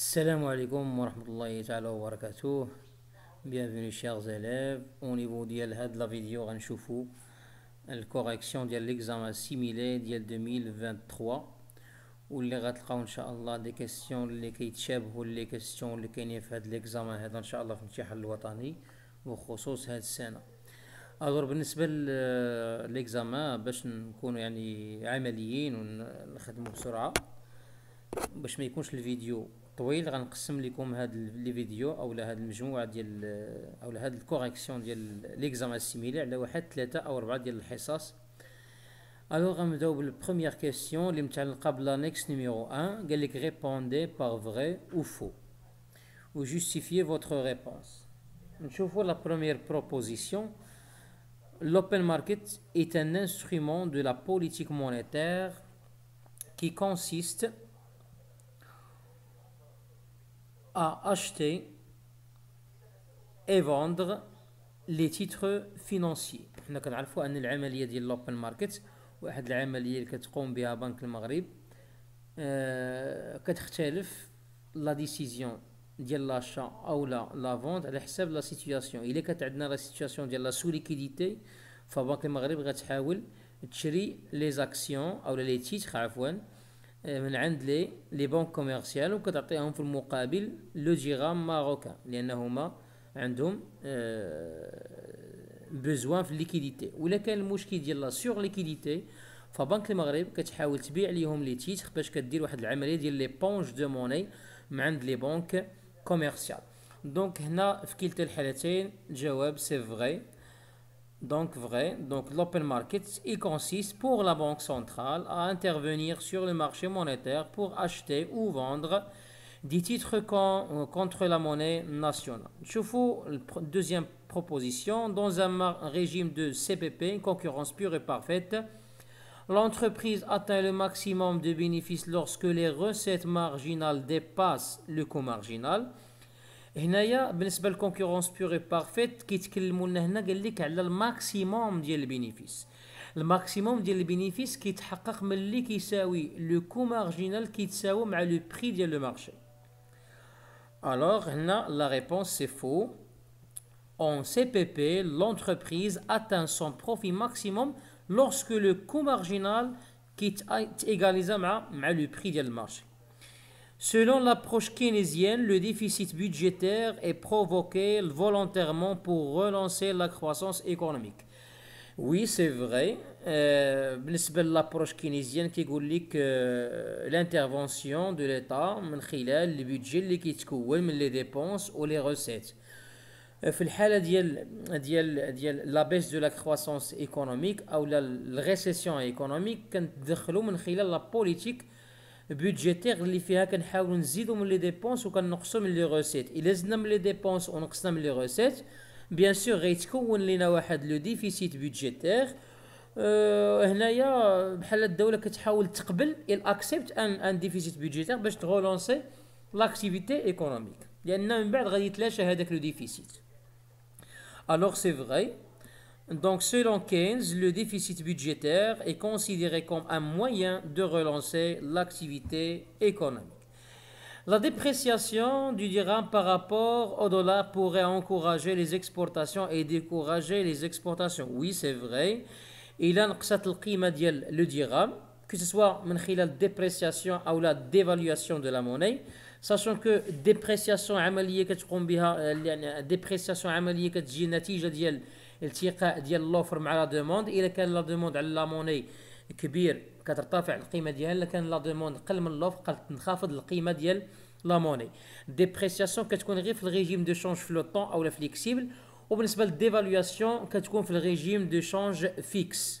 السلام عليكم ورحمة الله تعالى وبركاته بيانفيني شيغ زلاف او نيفو ديال هاد لا فيديو غنشوفو الكوريكسيون ديال ليكزامان سيميلي ديال 2023 واللي غتلقاو ان شاء الله دي كيسيون اللي كيتشابهوا لي كيسيون اللي كاينين في هاد ليكزامان هذا ان شاء الله في الامتحان الوطني وخصوص هاد السنه الور بالنسبه ليكزام euh, باش نكونوا يعني عمليين ونخدموا بسرعه باش ما يكونش الفيديو طويل غنقسم لكم هذا لي فيديو اولا هذه المجموعه ديال اولا هذه الكوريكسيون ديال ليكزام اسيميلي على واحد ثلاثه او اربعه ديال الحصص الوغ غنبداو بالبروميير كيسيون اللي متعلقه بلانكس نيميرو 1 قال لك ريبوندي بار فري او فو و جوستيفيي فوتر ريبونس نشوفوا لا بروميير بروبوزيسيون L'open market est un instrument de la politique monétaire qui consiste à acheter et vendre les titres financiers. Nous avons un amalier de l'open market, ou un que de la Banque du Maroc, on a la décision de l'achat ou de la vente, on a la situation. Il est avons une la situation de la sous-liquidité, la Banque du Maroc va possibilité de les actions ou les titres. آه، من عند لي لي بون كوميرسيال وكتعطيهم في المقابل لو جيغام ماروكان لانهما عندهم بوزوان آه، في ليكيديتي ولا كان المشكل ديال لا سيغ ليكيديتي فبنك المغرب كتحاول تبيع ليهم لي تيتر باش كدير واحد العمليه ديال لي بونج دو موني من عند لي بونك كوميرسيال دونك هنا في كلتا الحالتين جواب سي فغي Donc vrai, donc l'open market, il consiste pour la banque centrale à intervenir sur le marché monétaire pour acheter ou vendre des titres euh, contre la monnaie nationale. Je vous deuxième proposition, dans un régime de CPP, concurrence pure et parfaite, l'entreprise atteint le maximum de bénéfices lorsque les recettes marginales dépassent le coût marginal. Il y a une concurrence pure et parfaite qui est le maximum de bénéfices. Le maximum de bénéfices est le coût marginal qui est le prix du marché. Alors, la réponse est faux. En CPP, l'entreprise atteint son profit maximum lorsque le coût marginal est égal à le prix du marché. Selon l'approche keynésienne, le déficit budgétaire est provoqué volontairement pour relancer la croissance économique. Oui, c'est vrai. Euh, l'approche keynésienne qui dit que euh, l'intervention de l'État, le budget, les dépenses ou les recettes. Euh, la baisse de la croissance économique ou la récession économique, la politique بودجيتير اللي فيها كنحاولوا نزيدوا من لي ديبونس وكنقصوا من لي روسيت الا زدنا من لي ديبونس ونقصنا من لي روسيت بيان سور غيتكون لينا واحد لو ديفيسيت بودجيتير أه هنايا بحال الدوله كتحاول تقبل ال اكسبت ان ان ديفيسيت بودجيتير باش تغولونسي لاكتيفيتي ايكونوميك لان من بعد غادي يتلاشى هذاك لو ديفيسيت الوغ سي فغي Donc, selon Keynes, le déficit budgétaire est considéré comme un moyen de relancer l'activité économique. La dépréciation du dirham par rapport au dollar pourrait encourager les exportations et décourager les exportations. Oui, c'est vrai. Il a le dirham, que ce soit la dépréciation ou la dévaluation de la monnaie. sachant que dépréciation euh, dépréciation التقاء ديال لوفر مع لا دوموند الا كان لا دوموند على لا موني كبير كترتفع القيمه ديالها الا كان لا دوموند قل من لوفر كتنخفض القيمه ديال لا موني ديبريسياسيون كتكون غير في الريجيم دو شونج في لو طون اولا فليكسيبل وبالنسبه للديفالواسيون كتكون في الريجيم دو شونج فيكس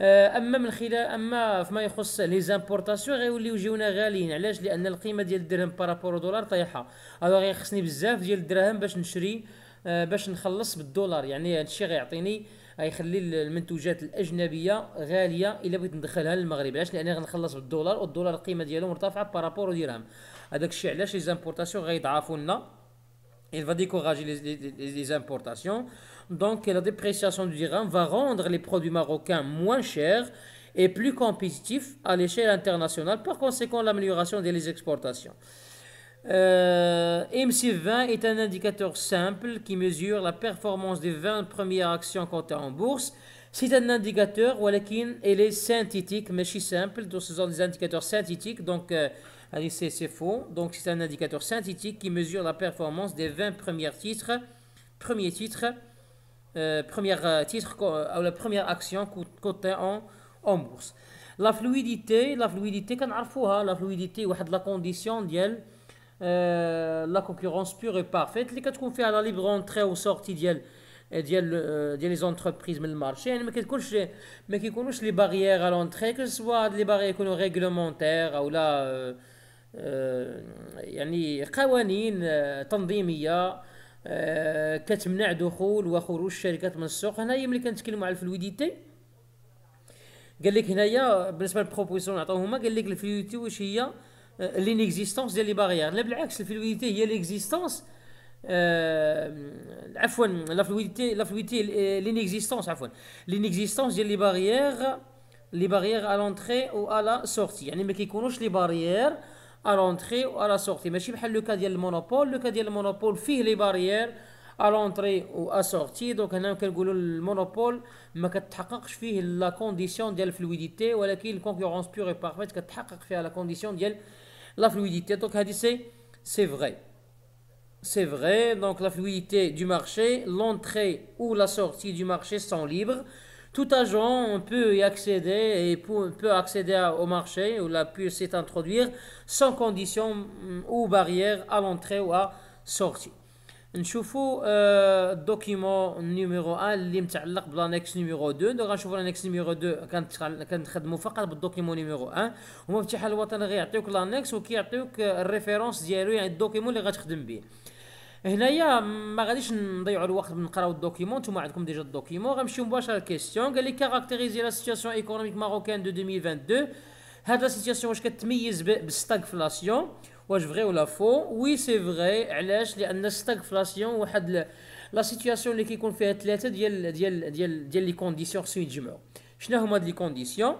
آه، اما من خلال اما فيما يخص لي زامبورطاسيون غيوليو يجيونا غاليين علاش لان القيمه ديال الدرهم بارابور دولار طايحه الوغ غيخصني بزاف ديال الدراهم باش نشري آه، باش نخلص بالدولار يعني هادشي غيعطيني غيخلي المنتوجات الاجنبيه غاليه الا بغيت ندخلها للمغرب علاش لان غنخلص بالدولار والدولار القيمه ديالو مرتفعه بارابور درهم هذاك الشيء علاش لي زامبورطاسيون غيضعفوا لنا il va décourager les, les, les importations Donc la dépréciation du dirham va rendre les produits marocains moins chers et plus compétitifs à l'échelle internationale. Par conséquent, l'amélioration des exportations. Euh, MC20 est un indicateur simple qui mesure la performance des 20 premières actions cotées en bourse. C'est un indicateur, ولكن il est synthétique, mais si simple. Donc, ce sont des indicateurs synthétiques, donc euh, c'est faux. Donc, c'est un indicateur synthétique qui mesure la performance des 20 premiers titres, premiers titres euh, euh, titre ou euh, la première action cotée en, bourse. La fluidité, la fluidité, hein, la fluidité ou la condition de la concurrence pure et parfaite, les quatre fait à la libre entrée ou sortie d'elle et les entreprises mais le marché hein, mais mais qui connaissent les barrières à l'entrée que ce soit les barrières réglementaires ou la, euh, euh, آه، كتمنع دخول وخروج الشركات من السوق هنايا ملي كنتكلموا على الفلويديتي قال لك هنايا بالنسبه للبروبوزيسيون عطاوهما قال لك الفلويديتي واش هي لينيكزيستونس آه، ديال لي باريير لا بالعكس الفلويديتي هي ليكزيستونس آه عفوا لا فلويديتي لا فلويديتي لينيكزيستونس عفوا لينيكزيستونس ديال لي باريير لي باريير ا لونتري او ا لا سورتي يعني ما كيكونوش لي باريير à l'entrée ou à la sortie. Mais je le cas du monopole. Le cas du monopole fait les barrières à l'entrée ou à la sortie. Donc, on a le monopole, mais a la condition de la fluidité ou la concurrence pure et parfaite, fait la condition de la fluidité. Donc, c'est vrai. C'est vrai. Donc, la fluidité du marché, l'entrée ou la sortie du marché sont libres tout agent peut y accéder et peut accéder au marché ou la puce s'est introduire sans condition mm, ou barrière à l'entrée ou à sortie. Nous le euh, document numéro 1 qui est à l'annexe numéro 2. Donc on chauffe l'annexe numéro 2 quand quand quand fait le document numéro 1, Nous va ouvrir le وطن غيعطيوك l'annexe ou qui يعطيوك référence ديالو يعني الدوكيمون اللي غتخدم هنايا ما غاديش نضيعوا الوقت نقراو الدوكيمون نتوما عندكم ديجا الدوكيمون غنمشيو مباشره للكيستيون قال لي كاركتيريزي لا سيتياسيون ايكونوميك ماروكان دو 2022 هاد لا سيتياسيون واش كتميز بالستاغفلاسيون واش فغي ولا فو وي سي فغي علاش لان الستاغفلاسيون واحد لا سيتياسيون اللي كيكون فيها ثلاثه ديال ديال ديال ديال لي كونديسيون خصو يتجمعوا شنو هما هاد لي كونديسيون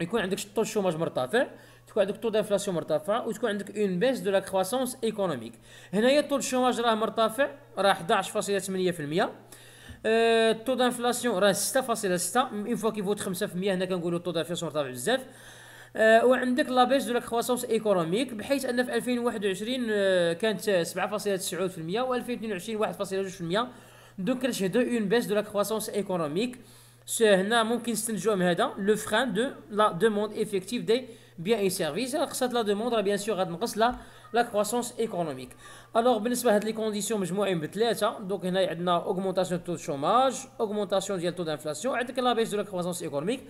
يكون عندك الطول شوماج مرتفع تكون عندك طول دانفلاسيون مرتفع وتكون عندك اون بيس دو لا كرواسونس ايكونوميك هنايا طول الشوماج راه مرتفع راه 11.8% طول دانفلاسيون راه 6.6 اون فوا كيفوت 5% هنا كنقولوا طول دانفلاسيون مرتفع بزاف وعندك لا بيس دو لا كرواسونس ايكونوميك بحيث ان في 2021 كانت 7.9% و 2022 1.2% دونك كنشهدوا اون بيس دو لا كرواسونس ايكونوميك هنا ممكن نستنتجوا من هذا لو فران دو لا دوموند ايفيكتيف دي Bien et services. La demande bien sûr la, la croissance économique. Alors, بالنسبة ben, هاد les conditions Donc il y a عندنا augmentation du taux de chômage, augmentation du taux d'inflation, عندك la baisse de la croissance économique.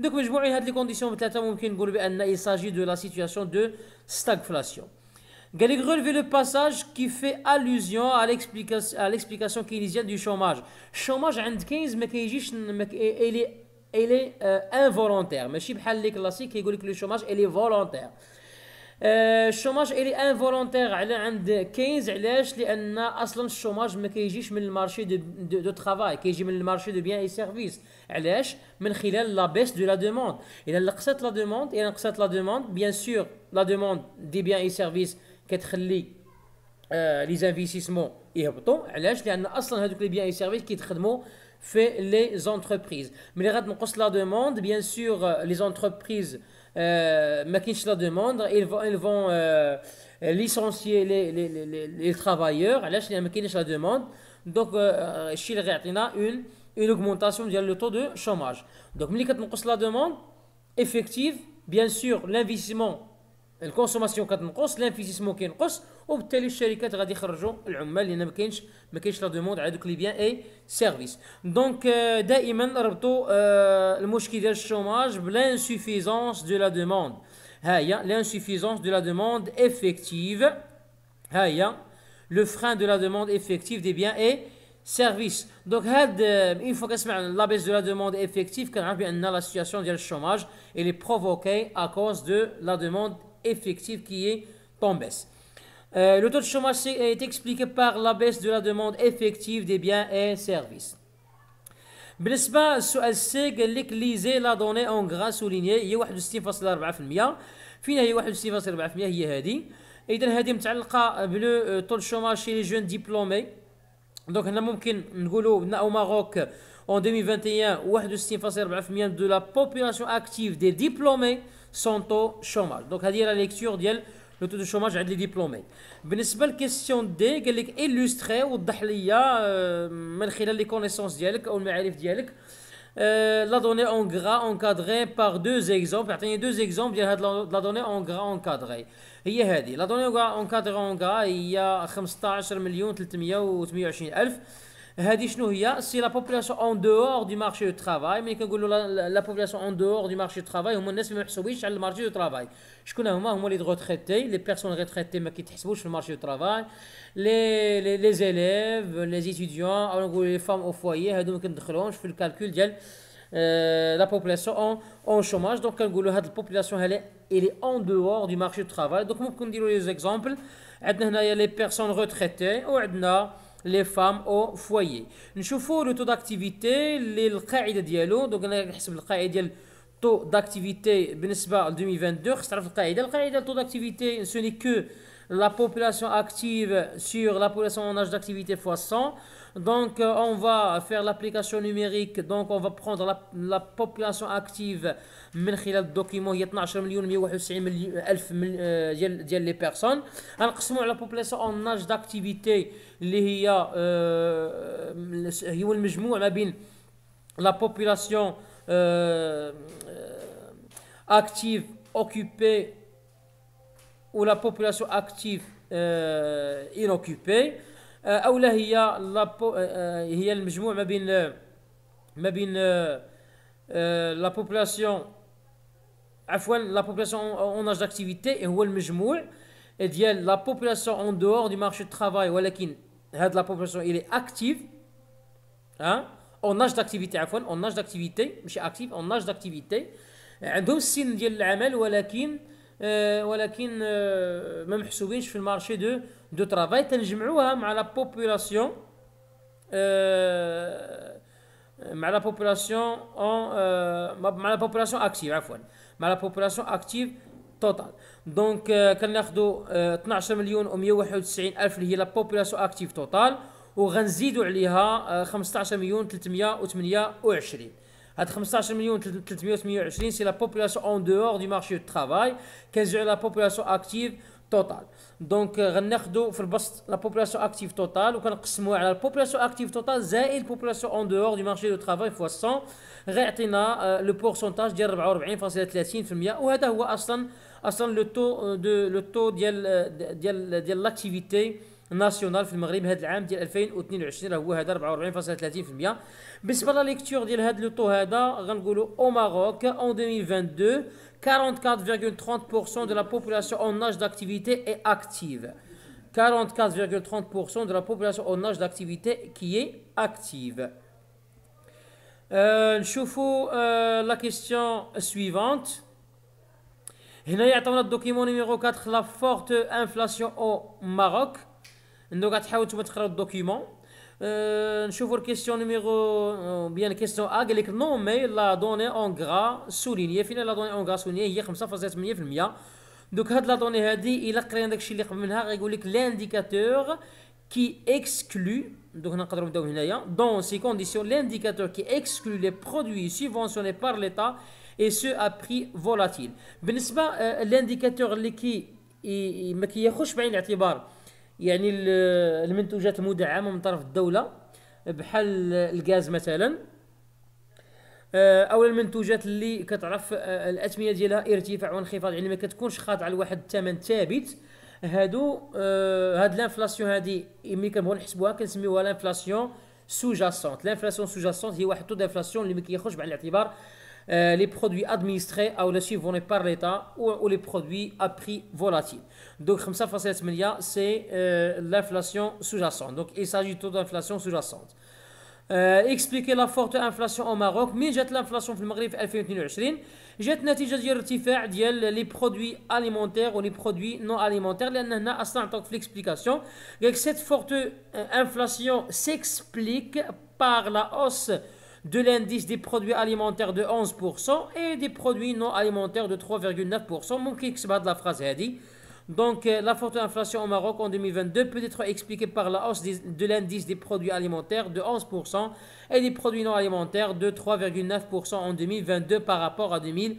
Donc مجموعين هاد les conditions بثلاثة ممكن il s'agit de la situation de stagflation. Galleg relevez le passage qui fait allusion à l'explication à l'explication keynésienne du chômage. Chômage عند 15 mais je il est euh, il est involontaire. Le chômage est involontaire. Le chômage est involontaire. Il est de 15 élèves qui ont un chômage qui exige le marché du travail, qui exige le marché des biens et services. Il a une baisse de la demande. Il a une baisse de la demande. Bien sûr, la demande des biens et services qui exige euh, les investissements est importante. Il a une baisse de tous les biens et services qui exige fait les entreprises. Mais les radmokos la demande bien sûr, euh, les entreprises, euh, la demande, ils vont, ils vont euh, licencier les, les, les, les travailleurs, à la demande. Donc, euh, euh, il y a une, une augmentation du taux de chômage. Donc, de la demande effective, bien sûr, l'investissement, la consommation, l'investissement qui est biens et services donc d'ailleurs le problème du chômage l'insuffisance de la demande l'insuffisance de la demande effective le frein de la demande effective des biens et services donc il faut que la baisse de la demande effective a la situation de chômage et les provoquée à cause de la demande effective qui est en baisse euh, le taux de chômage est expliqué par la baisse de la demande effective des biens et services. Mais ne seuls ces données ont une grande signification. Fin 2014, 12 millions. Fin c'est 12 millions. Et euh, dans ces deux cas, euh, le taux de chômage chez les jeunes diplômés. Donc, on a montré au Maroc en 2021 12 millions de la population active des diplômés sont au chômage. Donc, à dire la lecture d'elles le taux de chômage des diplômés. la question D, est illustrée euh, connaissances euh, la donnée en gras encadrée par deux exemples. deux exemples de la donnée en gras encadrée. la donnée en gras 15 c'est la population en dehors du marché du travail, mais la population en dehors du marché du travail, on sur le marché du travail. Je connais que les retraités, les personnes retraitées qui sont sur le marché du travail, les élèves, les étudiants, les femmes au foyer, je fais le calcul, euh, la population est en chômage, donc la population est en dehors du marché du travail. Donc, pour vous donner les exemples, il y a les personnes retraitées les femmes au foyer. Nous avons le taux d'activité Le taux d'activité en 2022 le taux d'activité ce n'est que la population active sur la population en âge d'activité fois 100 donc, euh, on va faire l'application numérique. Donc, on va prendre la, population active من خلال a هي 12 millions, 191 الف ديال ديال لي بيرسون غنقسموا على population en âge d'activité اللي هي هو المجموع ما بين population euh, euh, active occupée ou la population active euh, inoccupée la là, la population en âge d'activité, et et la population en dehors du marché de travail, ou la population est hein، active, en âge d'activité, à suis en âge d'activité, je suis en âge d'activité, je et je suis le marché de de travail, une jumelage, mais la population, mais euh, la population en, mais euh, la population active, après quoi, la population active totale. Donc, quand on a 12 millions 591 000, c'est la population active totale. On va en ajouter sur les huit, 15 millions, 380 820. Ces 15 millions, 380 c'est la population en dehors du marché du travail. Quelle est la population active? total donc rentrer dans le la population active totale ou qu'on le la population active totale cest la population en dehors du marché du travail fois 100, cent rétina euh, le pourcentage de 44% français de la cime il où est le taux euh, de le taux de euh, l'activité ناسيونال في المغرب هذا العام ديال 2022 راه هو هذا 44.30% بالنسبه lecture ديال هذا لو طو هذا غنقولوا او ماروك اون 2022 44,30% de la population en âge d'activité est active. 44,30% de la population en âge d'activité qui est active. Euh, نشوفوا euh, la question suivante. هنا يعطونا document numéro 4 la forte inflation au Maroc. Nous avons un document. Euh, question numéro. Euh, question Nous mais la donnée en gras, soulignée. La donnée qui exclut. conditions, l'indicateur qui exclut les produits subventionnés par l'État et ceux à prix volatile. Mais nest pas L'indicateur qui est. يعني المنتوجات المدعمه من طرف الدوله بحال الغاز مثلا آه، او المنتوجات اللي كتعرف آه، الاثمنه ديالها ارتفاع وانخفاض يعني ما كتكونش خاضعه لواحد الثمن ثابت هادو آه هاد الانفلاسيون هادي ملي كنبغيو نحسبوها كنسميوها لانفلاسيون سوجاسونت لانفلاسيون سوجاسونت هي واحد تو دانفلاسيون اللي ما كيخرجش بعين الاعتبار Euh, les produits administrés ou les subventionnés par l'État ou, les produits à prix volatil. Donc, comme ça, face à c'est euh, l'inflation sous-jacente. Donc, il s'agit du d'inflation sous-jacente. Euh, expliquer la forte inflation au Maroc, mais j'ai l'inflation au Maghreb 2022. J'ai la nature de les produits alimentaires ou les produits non alimentaires. Là, on a à l'explication. Cette forte inflation s'explique par la hausse de l'indice des produits alimentaires de 11% et des produits non alimentaires de 3,9%. Mon kick de la phrase dit. Donc, euh, la forte inflation au Maroc en 2022 peut être expliquée par la hausse de l'indice des produits alimentaires de 11% et des produits non alimentaires de 3,9% en 2022 par rapport à 2000.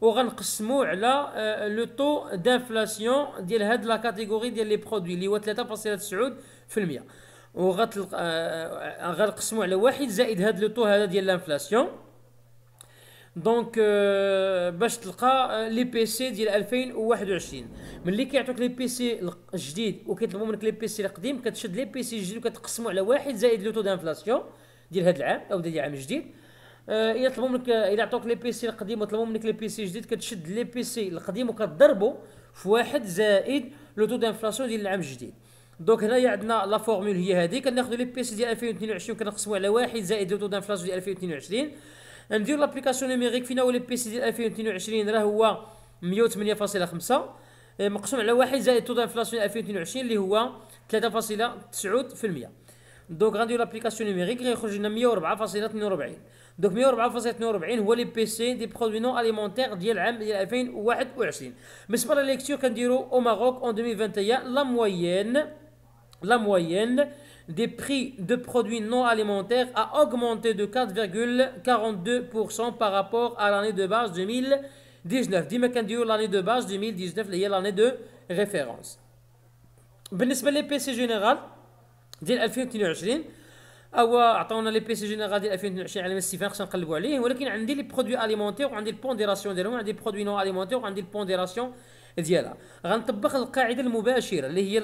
وغنقسمو على لو طو دانفلاسيون ديال هاد لا كاتيجوري ديال لي برودوي اللي هو 3.9% وغتلقى آه، آه، غنقسمو على واحد زائد هاد لو طو هذا ديال لانفلاسيون آه، دونك باش تلقى لي بي سي ديال 2021 ملي كيعطوك لي بي سي الجديد وكيطلبوا منك لي بي سي القديم كتشد لي بي سي الجديد وكتقسمو على واحد زائد لو طو دانفلاسيون ديال هاد العام او ديال العام الجديد آه، الا طلبوا منك الى عطوك لي بي سي القديم وطلبوا منك لي بي سي جديد كتشد لي بي سي القديم وكتضربوا في واحد زائد لو تو دانفلاسيون ديال العام الجديد دونك هنايا عندنا لا فورمول هي هذه كناخذوا لي بي سي ديال 2022 كنقسموا على واحد زائد لو تو دانفلاسيون ديال 2022 نديرو لابليكاسيون نيميريك فينا هو لي بي سي ديال 2022 راه هو 108.5 آه، مقسوم على واحد زائد تو دانفلاسيون 2022 اللي هو 3.9% دونك غنديرو لابليكاسيون نيميريك غيخرج لنا 104.42 2,442 est le PC des produits non alimentaires de l'année 2021. Mais sur la lecture qu'on dit au Maroc en 2021, la moyenne des prix de produits non alimentaires a augmenté de 4,42 par rapport à l'année de base 2019. Demain, on que l'année de base 2019, c'est est l'année de référence. Ben, pour les PC général de 2021, او عطونا لي بي سي جينيرال ديال 2022 على الاستفاق خصنا نقلبوا عليه ولكن عندي لي برودوي اليمونتير وعندي البونديراسيون ديالهم عندي برودوي نو اليمونتير وعندي البونديراسيون ديالها غنطبق القاعده المباشره اللي هي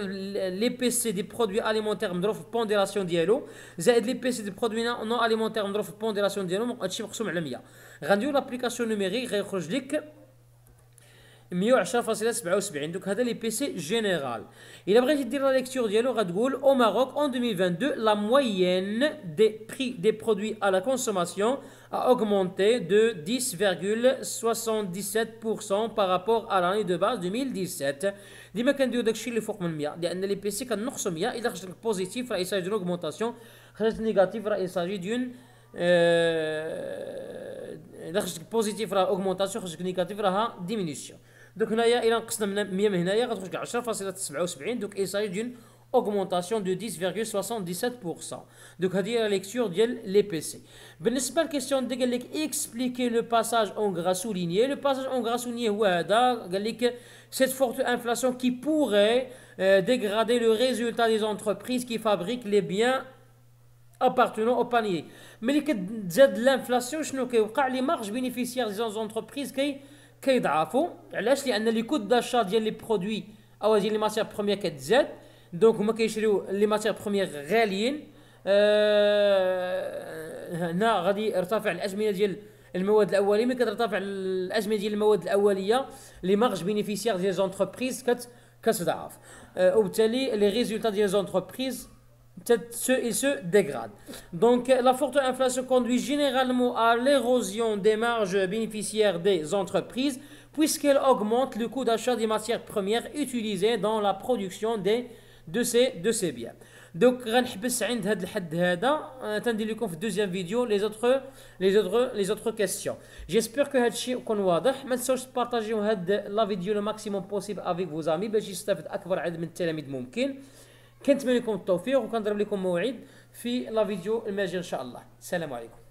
لي بي سي دي برودوي اليمونتير مضروب في البونديراسيون ديالو زائد لي بي سي دي برودوي نو اليمونتير مضروب في البونديراسيون ديالو هادشي مقسوم على 100 غندير لابليكاسيون نوميريك غيخرج لك 1010.77 دوك هذا لي بي سي جينيرال الا بغيتي دير لا ليكتور ديالو غتقول او Maroc en 2022 La moyenne des prix des produits à la consommation a augmenté de 10,77% par rapport à l'année de base 2017. Dis-moi quand tu as le fort mal mia. D'ailleurs, les PC quand nous sommes mia, il s'agit de positif, il s'agit d'une augmentation. Reste négatif, il s'agit d'une euh, il s'agit positif, la augmentation, reste négatif, la diminution. Donc, il s'agit d'une augmentation de 10,77%. Donc, c'est la lecture de l'EPC. Mais, للكيسيون دي قال expliquer le passage en gras souligné. Le passage en gras souligné هو cette forte inflation qui pourrait euh, dégrader le résultat des entreprises qui fabriquent les biens appartenant au panier. mais cest l'inflation شنو كيوقع e, les marges bénéficiaires des entreprises qui كيضعفوا علاش لان لي كود داشا ديال لي برودوي او ديال لي ماتير بروميير كتزاد دونك هما كيشريو لي ماتير بروميير غاليين أه هنا غادي يرتفع الاثمنه ديال المواد الاوليه ملي كترتفع الاثمنه ديال المواد الاوليه لي مارج بينيفيسيير ديال زونتربريز كت كتضعف أه وبالتالي لي ريزولتا ديال زونتربريز Il se dégrade. Donc la forte inflation conduit généralement à l'érosion des marges bénéficiaires des entreprises puisqu'elle augmente le coût d'achat des matières premières utilisées dans la production des, de, ces, de ces biens. Donc, لكم في deuxième vidéo les autres les autres les autres questions. J'espère que vous avez يكون واضح. ما le maximum possible avec vos amis باش يستافد عدد من التلاميذ ممكن. كنتمنى لكم التوفيق وكنضرب لكم موعد في لا فيديو الماجي ان شاء الله السلام عليكم